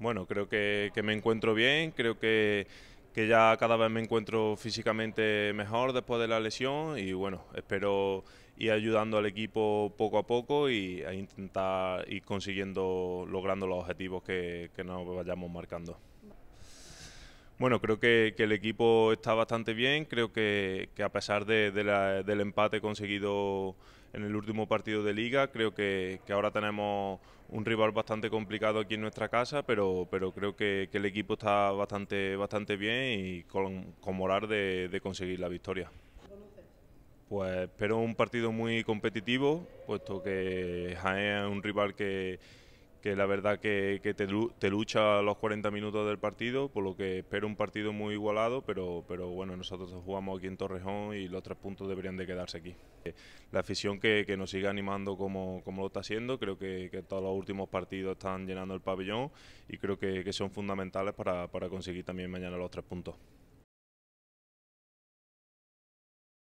bueno, creo que, que me encuentro bien, creo que, que, ya cada vez me encuentro físicamente mejor después de la lesión y bueno, espero ir ayudando al equipo poco a poco y a intentar ir consiguiendo, logrando los objetivos que, que nos vayamos marcando. Bueno, creo que, el equipo está bastante bien. Creo que, a pesar del empate conseguido en el último partido de liga, creo que, ahora tenemos un rival bastante complicado aquí en nuestra casa, pero, pero creo que, el equipo está bastante, bastante bien y con, con de, conseguir la victoria. Pues espero un partido muy competitivo, puesto que Jaén es un rival que, la verdad que, te, te, lucha los 40 minutos del partido, por lo que espero un partido muy igualado, pero, pero bueno, nosotros jugamos aquí en Torrejón y los tres puntos deberían de quedarse aquí. Eh, la afición que, nos siga animando como, lo está haciendo, creo que, todos los últimos partidos están llenando el pabellón y creo que, son fundamentales para conseguir también mañana los tres puntos.